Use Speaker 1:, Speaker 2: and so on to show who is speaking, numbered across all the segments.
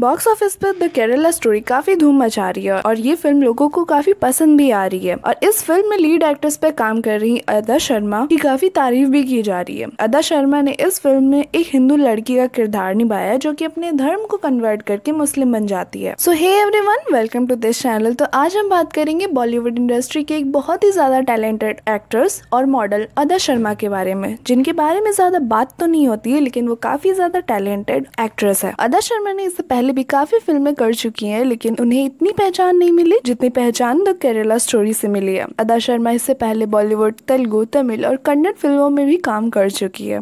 Speaker 1: Box office पर the Kerala story काफी धूम मचा रही है और ये फिल्म लोगों को काफी पसंद भी आ रही है और इस फिल्म में लीड एक्ट्रेस पे काम कर रही अदा शर्मा की काफी तारीफ भी की जा रही है अदा शर्मा ने इस फिल्म में एक हिंदू लड़की का किरदार निभाया जो की अपने धर्म को कन्वर्ट करके मुस्लिम बन जाती है so hey every welcome to this channel तो आज हम बात करेंगे बॉलीवुड इंडस्ट्री के एक बहुत ही ज्यादा टैलेंटेड एक्ट्रेस और मॉडल अदा शर्मा के बारे में जिनके बारे में ज्यादा बात तो नहीं होती है लेकिन वो काफी ज्यादा टैलेंटेड एक्ट्रेस है अदा शर्मा ने इससे पहले पहले भी काफ़ी फिल्में कर चुकी हैं लेकिन उन्हें इतनी पहचान नहीं मिली जितनी पहचान द केरला स्टोरी से मिली है अदा शर्मा इससे पहले बॉलीवुड तेलुगु तमिल और कन्नड़ फिल्मों में भी काम कर चुकी है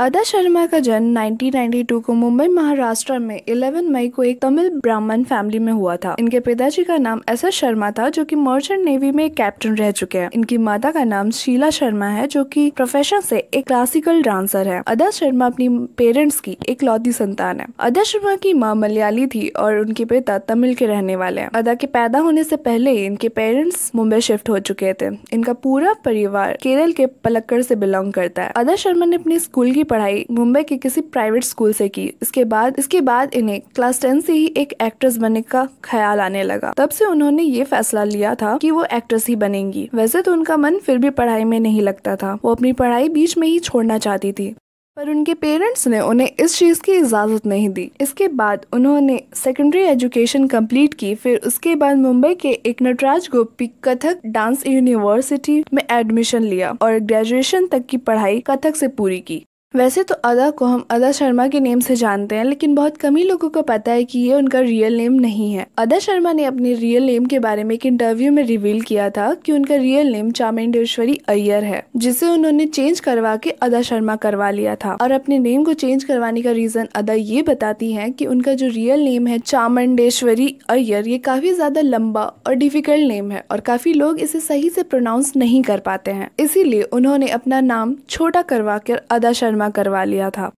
Speaker 1: अदा शर्मा का जन्म 1992 को मुंबई महाराष्ट्र में 11 मई को एक तमिल ब्राह्मण फैमिली में हुआ था इनके पिताजी का नाम एस एस शर्मा था जो कि मर्चेंट नेवी में एक कैप्टन रह चुके हैं इनकी माता का नाम शीला शर्मा है जो कि प्रोफेशन से एक क्लासिकल डांसर है अदा शर्मा अपनी पेरेंट्स की एक लौती संतान है अदा शर्मा की माँ मलयाली थी और उनके पिता तमिल के रहने वाले हैं अदा के पैदा होने से पहले ही इनके पेरेंट्स मुंबई शिफ्ट हो चुके थे इनका पूरा परिवार केरल के पलक्कड़ से बिलोंग करता है अदा शर्मा ने अपने स्कूल की पढ़ाई मुंबई के किसी प्राइवेट स्कूल से की इसके बाद इसके बाद इन्हें क्लास टेन से ही एक एक्ट्रेस बनने का ख्याल आने लगा तब से उन्होंने ये फैसला लिया था कि वो एक्ट्रेस ही बनेंगी वैसे तो उनका मन फिर भी पढ़ाई में नहीं लगता था वो अपनी पढ़ाई बीच में ही छोड़ना चाहती थी पर उनके पेरेंट्स ने उन्हें इस चीज़ की इजाज़त नहीं दी इसके बाद उन्होंने सेकेंडरी एजुकेशन कंप्लीट की फिर उसके बाद मुंबई के एक नटराज गोपी कथक डांस यूनिवर्सिटी में एडमिशन लिया और ग्रेजुएशन तक की पढ़ाई कथक से पूरी की वैसे तो अदा को हम अदा शर्मा के नेम से जानते हैं लेकिन बहुत कम ही लोगों को पता है कि ये उनका रियल नेम नहीं है अदा शर्मा ने अपने रियल नेम के बारे में एक इंटरव्यू में रिवील किया था कि उनका रियल नेम चामुंडेश्वरी अय्यर है जिसे उन्होंने चेंज करवा के अदा शर्मा करवा लिया था और अपने नेम को चेंज करवाने का रीजन अदा ये बताती है की उनका जो रियल नेम है चामुंडेश्वरी अय्यर ये काफी ज्यादा लंबा और डिफिकल्ट नेम है और काफी लोग इसे सही से प्रोनाउंस नहीं कर पाते हैं इसीलिए उन्होंने अपना नाम छोटा करवा कर अदा शर्मा जमा करवा लिया था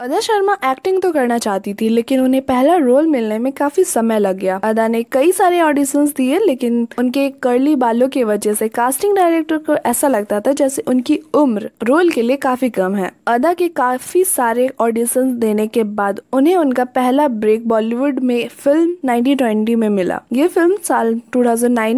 Speaker 1: अदा शर्मा एक्टिंग तो करना चाहती थी लेकिन उन्हें पहला रोल मिलने में काफी समय लग गया अदा ने कई सारे ऑडिशंस दिए लेकिन उनके कर्ली बालों की वजह से कास्टिंग डायरेक्टर को ऐसा लगता था जैसे उनकी उम्र रोल के लिए काफी कम है अदा के काफी सारे ऑडिशन देने के बाद उन्हें उनका पहला ब्रेक बॉलीवुड में फिल्म नाइनटीन में मिला ये फिल्म साल टू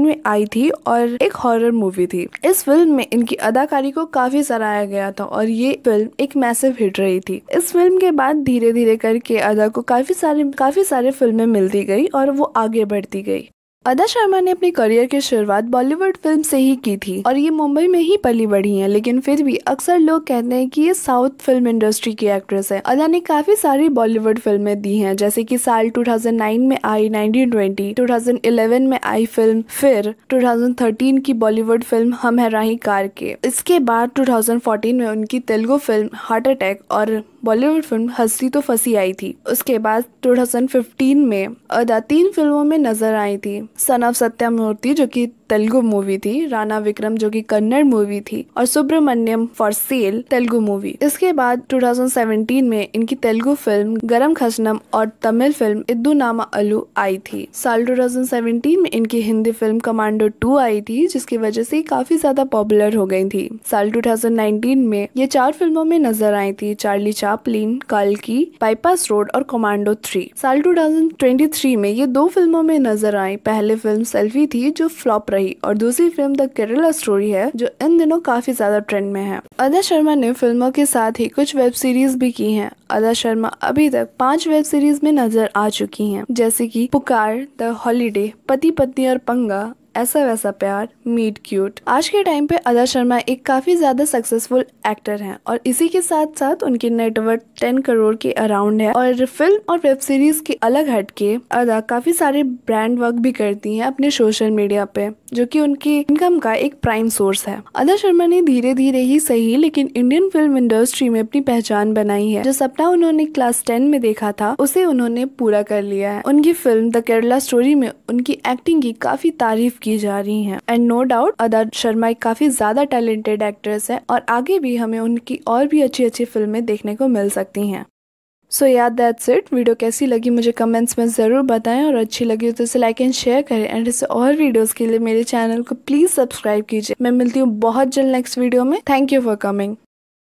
Speaker 1: में आई थी और एक हॉरर मूवी थी इस फिल्म में इनकी अदाकारी को काफी सराहाया गया था और ये फिल्म एक मैसेज हिट रही थी इस फिल्म फिल्म के बाद धीरे धीरे करके अदा को काफ़ी सारे काफ़ी सारे फिल्में मिलती गई और वो आगे बढ़ती गई अदा शर्मा ने अपनी करियर की शुरुआत बॉलीवुड फिल्म से ही की थी और ये मुंबई में ही पली बढ़ी हैं लेकिन फिर भी अक्सर लोग कहते हैं कि ये साउथ फिल्म इंडस्ट्री की एक्ट्रेस है अदा ने काफी सारी बॉलीवुड फिल्में दी हैं जैसे कि साल 2009 में आई 1920, 2011 में आई फिल्म फिर 2013 की बॉलीवुड फिल्म हम है राही कार के इसके बाद 2014 में उनकी तेलुगु फिल्म हार्ट अटैक और बॉलीवुड फिल्म हंसी तो फंसी आई थी उसके बाद 2015 में अदा तीन फिल्मों में नजर आई थी सन ऑफ सत्यमूर्ति जो कि तेलुगु मूवी थी राणा विक्रम जो कि कन्नड़ मूवी थी और Subramanyam for sale Telugu movie इसके बाद 2017 में इनकी तेलुगु फिल्म गरम खसनम और तमिल फिल्म इद्दू नामा अलू आई थी साल 2017 में इनकी हिंदी फिल्म कमांडो 2 आई थी जिसकी वजह से काफी ज्यादा पॉपुलर हो गई थी साल 2019 में ये चार फिल्मों में नजर आई थी चार्ली चापलिन की बाईपास रोड और कमांडो थ्री साल 2023 में ये दो फिल्मों में नजर आई पहले फिल्म सेल्फी थी जो फ्लॉप रही रही और दूसरी फिल्म द केरला स्टोरी है जो इन दिनों काफी ज्यादा ट्रेंड में है अदा शर्मा ने फिल्मों के साथ ही कुछ वेब सीरीज भी की हैं। अदा शर्मा अभी तक पांच वेब सीरीज में नजर आ चुकी हैं, जैसे कि पुकार द हॉलीडे पति पत्नी और पंगा ऐसा वैसा प्यार मीट क्यूट आज के टाइम पे अदा शर्मा एक काफ़ी ज़्यादा सक्सेसफुल एक्टर हैं और इसी के साथ साथ उनकी नेटवर्थ टेन करोड़ के अराउंड है और फिल्म और वेब सीरीज के अलग हट के अदा काफ़ी सारे ब्रांड वर्क भी करती हैं अपने सोशल मीडिया पे जो कि उनकी इनकम का एक प्राइम सोर्स है अदा शर्मा ने धीरे धीरे ही सही लेकिन इंडियन फिल्म इंडस्ट्री में अपनी पहचान बनाई है जो सपना उन्होंने क्लास टेन में देखा था उसे उन्होंने पूरा कर लिया है उनकी फिल्म द केरला स्टोरी में उनकी एक्टिंग की काफ़ी तारीफ की जा रही हैं एंड नो डाउट अदा शर्मा एक काफ़ी ज़्यादा टैलेंटेड एक्ट्रेस है और आगे भी हमें उनकी और भी अच्छी अच्छी फिल्में देखने को मिल सकती हैं सो याद दैट्स इट वीडियो कैसी लगी मुझे कमेंट्स में ज़रूर बताएं और अच्छी लगी हो तो इसे लाइक एंड शेयर करें एंड इसे और वीडियोस के लिए मेरे चैनल को प्लीज़ सब्सक्राइब कीजिए मैं मिलती हूँ बहुत जल्द नेक्स्ट वीडियो में थैंक यू फॉर कमिंग